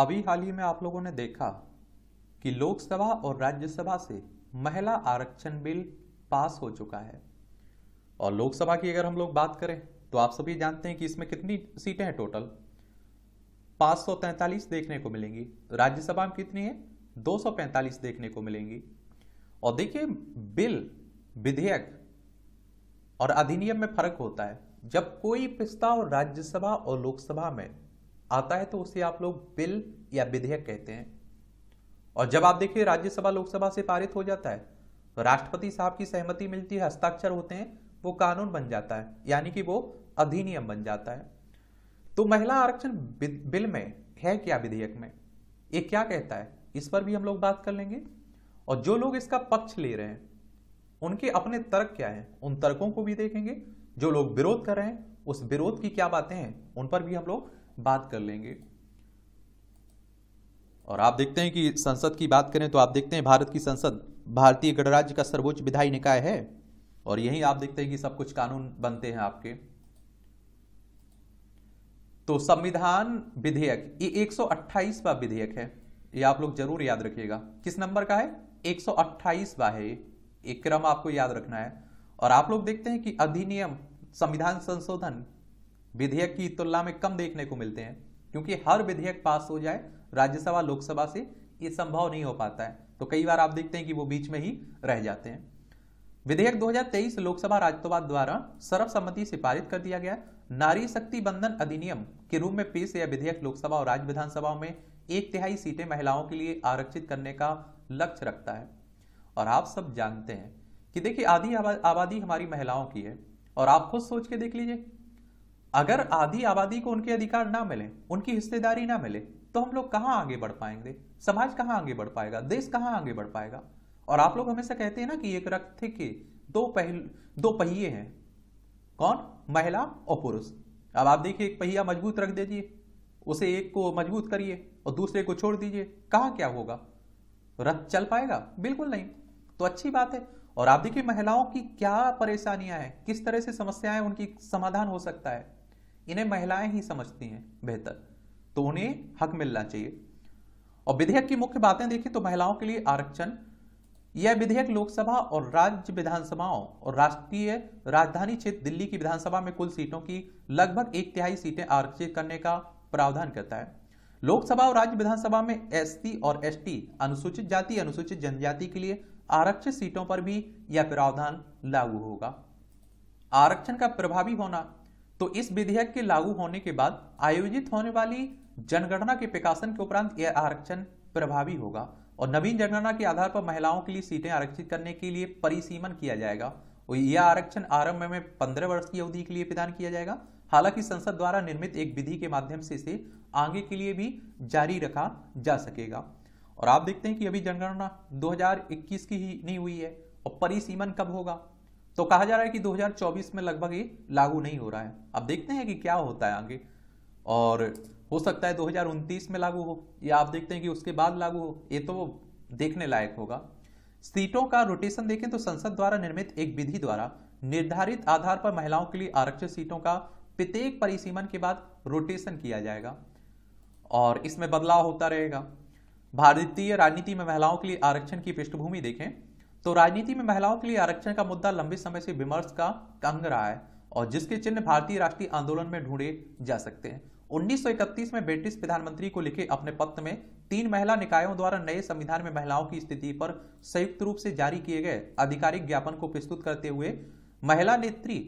अभी हाल ही में आप लोगों ने देखा कि लोकसभा और राज्यसभा से महिला आरक्षण बिल पास हो चुका है और लोकसभा की अगर हम लोग बात करें तो आप सभी जानते हैं कि इसमें कितनी सीटें हैं टोटल 543 देखने को मिलेंगी राज्यसभा में कितनी है 245 देखने को मिलेंगी और देखिए बिल विधेयक और अधिनियम में फर्क होता है जब कोई प्रस्ताव राज्यसभा और लोकसभा में आता है तो उसे आप लोग बिल या विधेयक कहते हैं और जब आप देखिए राज्यसभा लोकसभा से पारित हो जाता है तो राष्ट्रपति साहब की सहमति मिलती है हस्ताक्षर होते हैं वो कानून बन जाता है यानी कि वो अधिनियम बन जाता है तो महिला आरक्षण बिल में है क्या विधेयक में ये क्या कहता है इस पर भी हम लोग बात कर लेंगे और जो लोग इसका पक्ष ले रहे हैं उनके अपने तर्क क्या हैं उन तर्कों को भी देखेंगे जो लोग विरोध कर रहे हैं उस विरोध की क्या बातें हैं उन पर भी हम लोग बात कर लेंगे और आप देखते हैं कि संसद की बात करें तो आप देखते हैं भारत की संसद भारतीय गणराज्य का सर्वोच्च विधायी निकाय है और यही आप देखते हैं कि सब कुछ कानून बनते हैं आपके तो संविधान विधेयक ये एक सौ विधेयक है ये आप लोग जरूर याद रखिएगा किस नंबर का है एक सौ है एक क्रम आपको याद रखना है और आप लोग देखते हैं कि अधिनियम संविधान संशोधन विधेयक की तुलना में कम देखने को मिलते हैं क्योंकि हर विधेयक पास हो जाए राज्यसभा लोकसभा से ये संभव नहीं हो पाता है तो कई बार आप देखते हैं कि वो बीच में ही रह जाते हैं विधेयक 2023 लोकसभा राजतोवाद द्वारा सर्वसम्मति से पारित कर दिया गया नारी शक्ति बंधन अधिनियम के रूप में पेश यह विधेयक लोकसभा और राज्य विधानसभाओं में एक तिहाई सीटें महिलाओं के लिए आरक्षित करने का लक्ष्य रखता है और आप सब जानते हैं कि देखिए आधी आबादी हमारी महिलाओं की है और आप खुद सोच के देख लीजिए अगर आधी आबादी को उनके अधिकार ना मिले उनकी हिस्सेदारी ना मिले तो हम लोग कहाँ आगे बढ़ पाएंगे समाज कहाँ आगे बढ़ पाएगा देश कहाँ आगे बढ़ पाएगा और आप लोग हमेशा कहते हैं ना कि एक रथ के दो पहल दो पहिए हैं कौन महिला और पुरुष अब आप देखिए एक पहिया मजबूत रख दीजिए उसे एक को मजबूत करिए और दूसरे को छोड़ दीजिए कहा क्या होगा रथ चल पाएगा बिल्कुल नहीं तो अच्छी बात है और आप देखिए महिलाओं की क्या परेशानियां हैं किस तरह से समस्याएं उनकी समाधान हो सकता है इन्हें महिलाएं ही समझती हैं बेहतर तो उन्हें हक मिलना चाहिए और विधेयक की मुख्य बातें देखें तो महिलाओं के लिए आरक्षण यह विधेयक लोकसभा और राज्य विधानसभाओं और राष्ट्रीय राजधानी क्षेत्र दिल्ली की विधानसभा में कुल सीटों की लगभग एक तिहाई सीटें आरक्षित करने का प्रावधान करता है लोकसभा और राज्य विधानसभा में एससी और एसटी अनुसूचित जाति अनुसूचित जनजाति के लिए आरक्षित सीटों पर भी यह प्रावधान लागू होगा आरक्षण का प्रभावी होना तो इस विधेयक के लागू होने के बाद आयोजित होने वाली जनगणना के प्रकाशन के उपरांत यह आरक्षण प्रभावी होगा और नवीन जनगणना के आधार पर महिलाओं के लिए सीटें आरक्षित करने के लिए परिसीमन किया जाएगा और यह आरक्षण आरंभ में पंद्रह वर्ष की अवधि के लिए प्रदान किया जाएगा हालांकि संसद द्वारा निर्मित एक विधि के माध्यम से इसे आगे के लिए भी जारी रखा जा सकेगा और आप देखते हैं कि अभी जनगणना 2021 की ही नहीं हुई है और परिसीमन कब होगा तो कहा जा रहा है कि 2024 में लगभग ये लागू नहीं हो रहा है अब देखते हैं कि क्या होता है आगे और हो सकता है दो में लागू हो या आप देखते हैं कि उसके बाद लागू हो ये तो देखने लायक होगा सीटों का रोटेशन देखें तो संसद द्वारा निर्मित एक विधि द्वारा निर्धारित आधार पर महिलाओं के लिए आरक्षित सीटों का प्रत्येक परिसीमन के बाद रोटेशन किया जाएगा और इसमें बदलाव होता रहेगा भारतीय राजनीति में महिलाओं के लिए आरक्षण की पृष्ठभूमि देखें तो राजनीति में महिलाओं के लिए आरक्षण का मुद्दा लंबे समय से विमर्श का अंग रहा है और जिसके चिन्ह भारतीय राष्ट्रीय आंदोलन में ढूंढे जा सकते हैं 1931 में ब्रिटिश प्रधानमंत्री को लिखे अपने पत्र में तीन महिला निकायों द्वारा नए संविधान में महिलाओं की स्थिति पर संयुक्त रूप से जारी किए गए आधिकारिक ज्ञापन को प्रस्तुत करते हुए महिला नेत्री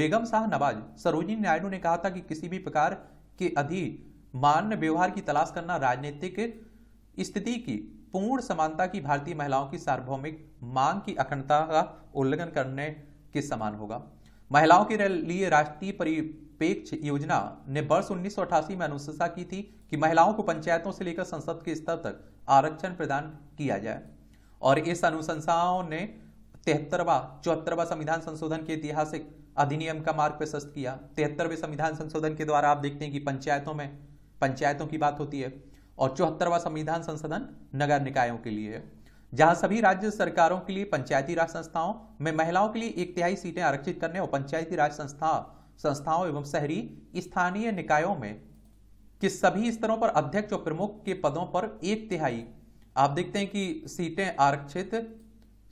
बेगम शाह नवाज सरोजिनी नायडू ने कहा था कि किसी भी प्रकार के अधिमान्य व्यवहार की तलाश करना राजनीतिक स्थिति की पूर्ण समानता की भारतीय महिलाओं की सार्वभौमिक मांग की अखंडता का उल्लंघन करने के समान होगा महिलाओं के लिए राष्ट्रीय परिपेक्ष योजना ने वर्ष उन्नीस में अनुशंसा की थी कि महिलाओं को पंचायतों से लेकर संसद के स्तर तक आरक्षण प्रदान किया जाए और इस अनुशंसाओं ने तिहत्तरवा चौहत्तरवा संविधान संशोधन के ऐतिहासिक अधिनियम का मार्ग प्रशस्त किया तिहत्तरवें संविधान संशोधन के द्वारा आप देखते हैं कि पंचायतों में पंचायतों की बात होती है और चौहत्तरवा संविधान संशोधन नगर निकायों के लिए जहां सभी राज्य सरकारों के लिए पंचायती राज संस्थाओं में महिलाओं के लिए एक तिहाई सीटें आरक्षित करने और पंचायती राज संस्था संस्थाओं एवं शहरी स्थानीय निकायों में कि सभी स्तरों पर अध्यक्ष और प्रमुख के पदों पर एक तिहाई आप देखते हैं कि सीटें आरक्षित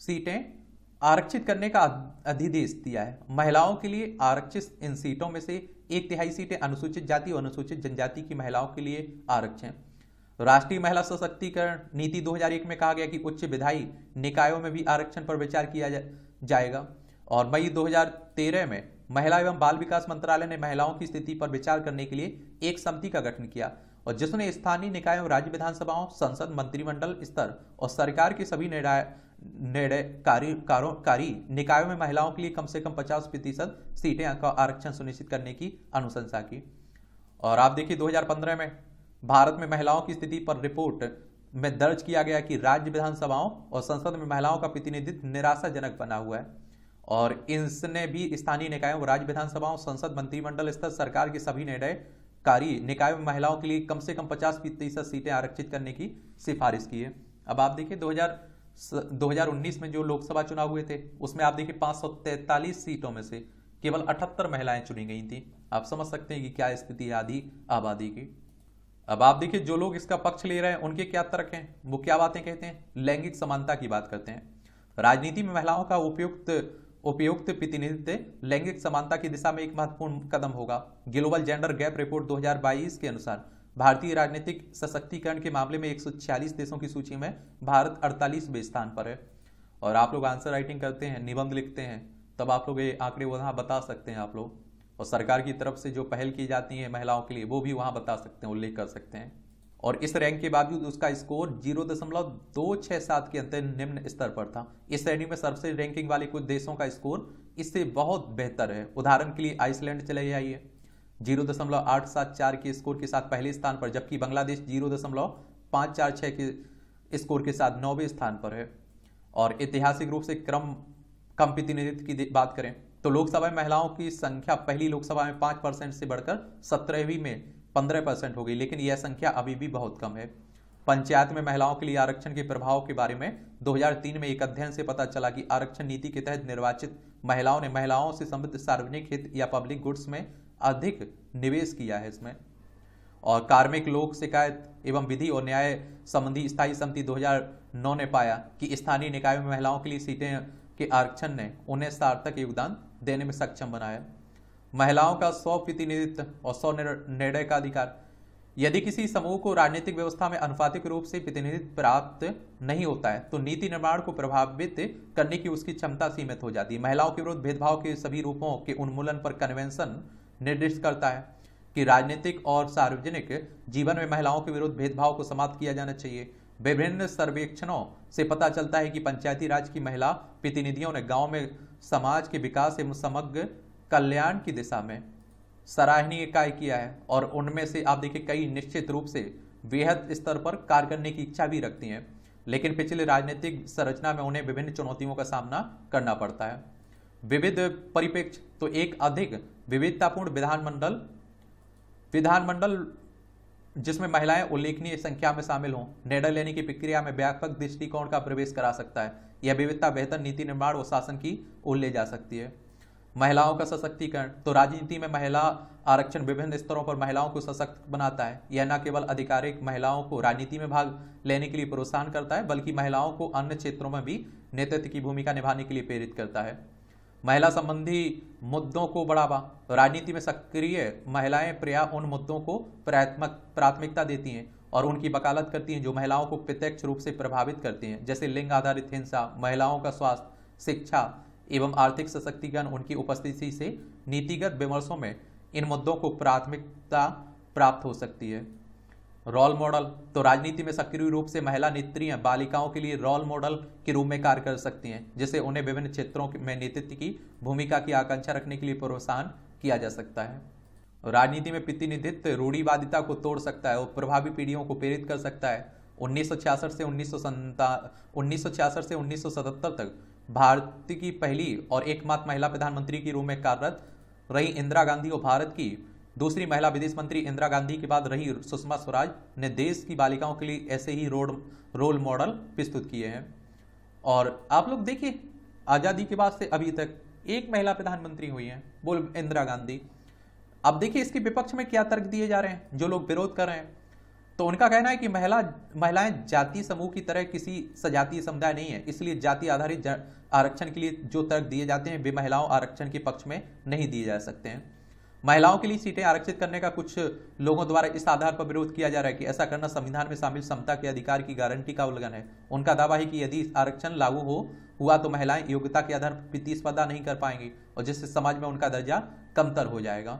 सीटें आरक्षित करने का अधिदेश दिया है महिलाओं के लिए आरक्षित इन सीटों में से एक तिहाई सीटें अनुसूचित जाति और अनुसूचित जनजाति की महिलाओं के लिए आरक्षण तो राष्ट्रीय महिला सशक्तिकरण नीति 2001 में कहा गया कि उच्च विधायी निकायों में भी आरक्षण पर विचार किया जा, जाएगा और मई 2013 में महिला एवं बाल विकास मंत्रालय ने महिलाओं की स्थिति पर विचार करने के लिए एक समिति का गठन किया और जिसने स्थानीय निकायों राज्य विधानसभाओं संसद मंत्रिमंडल स्तर और सरकार के सभी निर्णय निर्णयकारी निकायों में महिलाओं के लिए कम से कम 50 प्रतिशत सीटें का आरक्षण सुनिश्चित करने की अनुशंसा की और आप देखिए 2015 में भारत में महिलाओं की स्थिति पर रिपोर्ट में दर्ज किया गया कि राज्य विधानसभाओं और संसद में महिलाओं का प्रतिनिधित्व निराशाजनक बना हुआ है और इसने भी स्थानीय निकायों राज्य विधानसभाओं संसद मंत्रिमंडल स्तर सरकार के सभी निर्णय कारी निकाय में महिलाओं के लिए कम से कम पचास प्रतिशत सीटें आरक्षित करने की सिफारिश की है अब आप देखिए 2000 2019 में जो लोकसभा चुनाव हुए थे उसमें आप देखिए 543 सीटों में से केवल अठहत्तर महिलाएं चुनी गई थी आप समझ सकते हैं कि क्या स्थिति है आधी आबादी की अब आप देखिए जो लोग इसका पक्ष ले रहे हैं उनके क्या तर्क हैं वो क्या बातें कहते हैं लैंगिक समानता की बात करते हैं राजनीति में महिलाओं का उपयुक्त उपयुक्त प्रतिनिधित्व लैंगिक समानता की दिशा में एक महत्वपूर्ण कदम होगा ग्लोबल जेंडर गैप रिपोर्ट 2022 के अनुसार भारतीय राजनीतिक सशक्तिकरण के मामले में एक देशों की सूची में भारत अड़तालीसवें स्थान पर है और आप लोग आंसर राइटिंग करते हैं निबंध लिखते हैं तब आप लोग ये आंकड़े वहाँ बता सकते हैं आप लोग और सरकार की तरफ से जो पहल की जाती है महिलाओं के लिए वो भी वहाँ बता सकते हैं उल्लेख कर सकते हैं और इस रैंक के बावजूद उसका स्कोर जीरो दशमलव दो छः सात के अंतर निम्न स्तर पर था इस श्रेणी में सबसे रैंकिंग वाले कुछ देशों का स्कोर इससे बहुत बेहतर है उदाहरण के लिए आइसलैंड चले जाइए जीरो दशमलव आठ सात चार के स्कोर के साथ पहले स्थान पर जबकि बांग्लादेश जीरो दशमलव पाँच चार छः के स्कोर के साथ नौवें स्थान पर है और ऐतिहासिक रूप से क्रम कम प्रतिनिधित्व की बात करें तो लोकसभा में महिलाओं की संख्या पहली लोकसभा में पांच परसेंट से बढ़कर सत्रहवीं में पंद्रह परसेंट हो गई लेकिन यह संख्या अभी भी बहुत कम है पंचायत में महिलाओं के लिए आरक्षण के प्रभाव के बारे में 2003 में एक अध्ययन से पता चला कि आरक्षण नीति के तहत निर्वाचित महिलाओं ने महिलाओं से संबद्ध सार्वजनिक हित या पब्लिक गुड्स में अधिक निवेश किया है इसमें और कार्मिक लोक शिकायत एवं विधि और न्याय संबंधी स्थायी समिति 2009 ने पाया कि स्थानीय निकायों में महिलाओं के लिए सीटें के आरक्षण ने उन्हें सार्थक योगदान देने में सक्षम बनाया महिलाओं का स्व प्रतिनिधित्व और स्व निर्णय का अधिकार यदि किसी समूह को राजनीतिक व्यवस्था में अनुपातिक रूप से प्रतिनिधित्व प्राप्त नहीं होता है तो नीति निर्माण को प्रभावित करने की उसकी क्षमता सीमित हो जाती है महिलाओं के विरुद्ध भेदभाव के सभी रूपों के उन्मूलन पर कन्वेंशन निर्दिष्ट करता है कि राजनीतिक और सार्वजनिक जीवन में महिलाओं के विरुद्ध भेदभाव को समाप्त किया जाना चाहिए विभिन्न सर्वेक्षणों से पता चलता है कि पंचायती राज की महिला प्रतिनिधियों ने गांव में समाज के विकास एवं समग्र कल्याण की दिशा में सराहनीय कार्य किया है और उनमें से आप देखिए कई निश्चित रूप से बेहद स्तर पर कार्य करने की इच्छा भी रखती हैं लेकिन पिछले राजनीतिक संरचना में उन्हें विभिन्न चुनौतियों का सामना करना पड़ता है विविध परिप्रेक्ष तो एक अधिक विविधतापूर्ण विधानमंडल विधानमंडल जिसमें महिलाएं उल्लेखनीय संख्या में शामिल हों निर्णय लेने की प्रक्रिया में व्यापक दृष्टिकोण का प्रवेश करा सकता है यह विविधता बेहतर नीति निर्माण और शासन की ओर ले जा सकती है महिलाओं का सशक्तिकरण तो राजनीति में महिला आरक्षण विभिन्न स्तरों पर महिलाओं को सशक्त बनाता है यह न केवल आधिकारिक महिलाओं को राजनीति में भाग लेने के लिए प्रोत्साहन करता है बल्कि महिलाओं को अन्य क्षेत्रों में भी नेतृत्व की भूमिका निभाने के लिए प्रेरित करता है महिला संबंधी मुद्दों को बढ़ावा राजनीति में सक्रिय महिलाएं प्रया उन मुद्दों को प्राथमिक प्राथमिकता देती हैं और उनकी वकालत करती हैं जो महिलाओं को प्रत्यक्ष रूप से प्रभावित करती हैं जैसे लिंग आधारित हिंसा महिलाओं का स्वास्थ्य शिक्षा एवं आर्थिक सशक्तिकरण उनकी उपस्थिति से नीतिगत विमर्शों में इन मुद्दों को प्राथमिकता प्राप्त हो सकती है रोल मॉडल तो राजनीति में सक्रिय रूप से महिला नेत्रियां बालिकाओं के लिए रोल मॉडल के रूप में कार्य कर सकती हैं जिससे उन्हें विभिन्न क्षेत्रों में नेतृत्व की भूमिका की आकांक्षा रखने के लिए प्रोत्साहन किया जा सकता है राजनीति में प्रतिनिधित्व रूढ़ीवादिता को तोड़ सकता है और प्रभावी पीढ़ियों को प्रेरित कर सकता है उन्नीस से उन्नीस से उन्नीस तक भारत की पहली और एकमात्र महिला प्रधानमंत्री के रूप में कार्यरत रही इंदिरा गांधी को भारत की दूसरी महिला विदेश मंत्री इंदिरा गांधी के बाद रही सुषमा स्वराज ने देश की बालिकाओं के लिए ऐसे ही रोड रोल मॉडल प्रस्तुत किए हैं और आप लोग देखिए आज़ादी के बाद से अभी तक एक महिला प्रधानमंत्री हुई हैं बोल इंदिरा गांधी अब देखिए इसके विपक्ष में क्या तर्क दिए जा रहे हैं जो लोग विरोध कर रहे हैं तो उनका कहना है कि महिला महिलाएं जाति समूह की तरह किसी सजातीय समुदाय नहीं है इसलिए जाति आधारित आरक्षण के लिए जो तर्क दिए जाते हैं वे महिलाओं आरक्षण के पक्ष में नहीं दिए जा सकते हैं महिलाओं के लिए सीटें आरक्षित करने का कुछ लोगों द्वारा इस आधार पर विरोध किया जा रहा है कि ऐसा करना संविधान में शामिल समता के अधिकार की गारंटी का उल्लंघन है उनका दावा है कि यदि आरक्षण लागू हो हुआ तो महिलाएं योग्यता के आधार पर प्रतिस्पर्धा नहीं कर पाएंगी और जिससे समाज में उनका दर्जा कमतर हो जाएगा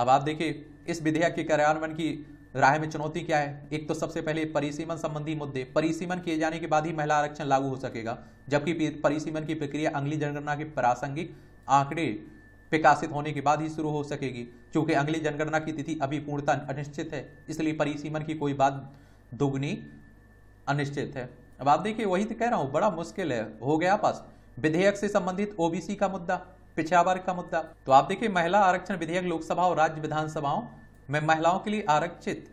अब आप देखिए इस विधेयक के कार्यान्वयन की राय में चुनौती क्या है एक तो सबसे पहले परिसीमन संबंधी मुद्दे परिसीमन किए जाने के बाद ही महिला आरक्षण लागू हो सकेगा जबकि परिसीमन की प्रक्रिया अंगली जनगणना के प्रासंगिक आंकड़े विकासित होने के बाद ही शुरू हो सकेगी क्योंकि अगली जनगणना की तिथि अभी पूर्णतः अनिश्चित है इसलिए परिसीमन की कोई बात दुगनी अनिश्चित है अब आप देखिए वही तो कह रहा हूँ बड़ा मुश्किल है हो गया पास विधेयक से संबंधित ओबीसी का मुद्दा पिछड़ा वर्ग का मुद्दा तो आप देखिए महिला आरक्षण विधेयक लोकसभा और राज्य विधानसभाओं में महिलाओं के लिए आरक्षित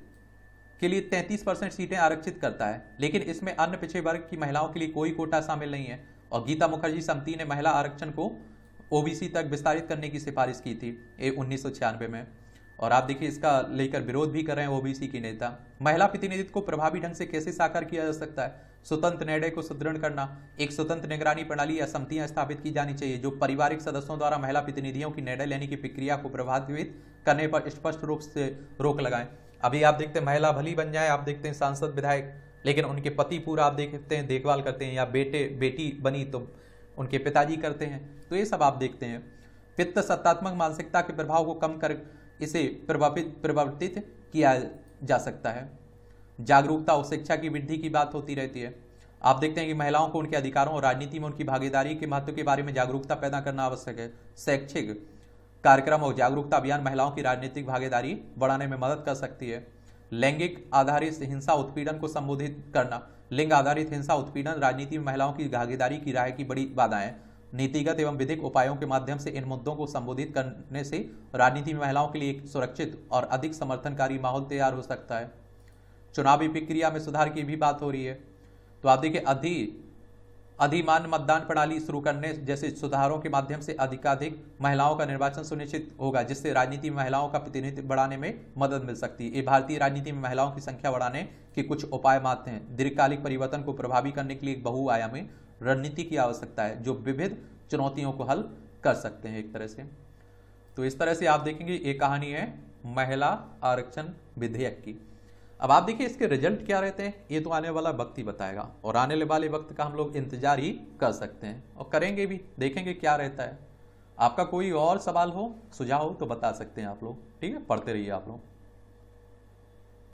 के लिए 33 परसेंट सीटें आरक्षित करता है लेकिन इसमें अन्य पिछड़े वर्ग की महिलाओं के लिए कोई कोटा शामिल नहीं है और गीता मुखर्जी समिति ने महिला आरक्षण को ओबीसी तक विस्तारित करने की सिफारिश की थी उन्नीस में और आप देखिए इसका लेकर विरोध भी कर रहे हैं ओबीसी के नेता महिला प्रतिनिधित्व को प्रभावी ढंग से कैसे साकार किया जा सकता है स्वतंत्र निर्णय को सुदृढ़ करना एक स्वतंत्र निगरानी प्रणाली या समितियां स्थापित की जानी चाहिए जो पारिवारिक सदस्यों द्वारा महिला प्रतिनिधियों की निर्णय लेने की प्रक्रिया को प्रभावित करने पर स्पष्ट रूप से रोक लगाए अभी आप देखते हैं महिला भली बन जाए आप देखते हैं सांसद विधायक लेकिन उनके पति पूरा आप देखते हैं देखभाल करते हैं या बेटे बेटी बनी तो उनके पिताजी करते हैं तो ये सब आप देखते हैं पित्त सत्तात्मक मानसिकता के प्रभाव को कम कर इसे प्रभावित प्रवर्तित किया जा सकता है जागरूकता और शिक्षा की वृद्धि की बात होती रहती है आप देखते हैं कि महिलाओं को उनके अधिकारों और राजनीति में उनकी भागीदारी के महत्व के बारे में जागरूकता पैदा करना आवश्यक है शैक्षिक कार्यक्रम और जागरूकता अभियान महिलाओं की राजनीतिक भागीदारी बढ़ाने में मदद कर सकती है लैंगिक आधारित हिंसा उत्पीड़न को संबोधित करना लिंग आधारित हिंसा उत्पीड़न राजनीति में महिलाओं की भागीदारी की राय की बड़ी बाधाएं नीतिगत एवं विधिक उपायों के माध्यम से इन मुद्दों को संबोधित करने से राजनीति में महिलाओं के लिए एक सुरक्षित और अधिक समर्थनकारी माहौल तैयार हो सकता है चुनावी प्रक्रिया में सुधार की भी बात हो रही है तो आदि के अधि अधिमान मतदान प्रणाली शुरू करने जैसे सुधारों के माध्यम से अधिकाधिक महिलाओं का निर्वाचन सुनिश्चित होगा जिससे राजनीति में महिलाओं का प्रतिनिधित्व बढ़ाने में मदद मिल सकती है भारतीय राजनीति में महिलाओं की संख्या बढ़ाने के कुछ उपाय मात्र हैं दीर्घकालिक परिवर्तन को प्रभावी करने के लिए एक बहुआयामी रणनीति की आवश्यकता है जो विविध चुनौतियों को हल कर सकते हैं एक तरह से तो इस तरह से आप देखेंगे ये कहानी है महिला आरक्षण विधेयक की अब आप देखिए इसके रिजल्ट क्या रहते हैं ये तो आने वाला वक्त ही बताएगा और आने वाले वक्त का हम लोग इंतजार ही कर सकते हैं और करेंगे भी देखेंगे क्या रहता है आपका कोई और सवाल हो सुझाव हो तो बता सकते हैं आप लोग ठीक है पढ़ते रहिए आप लोग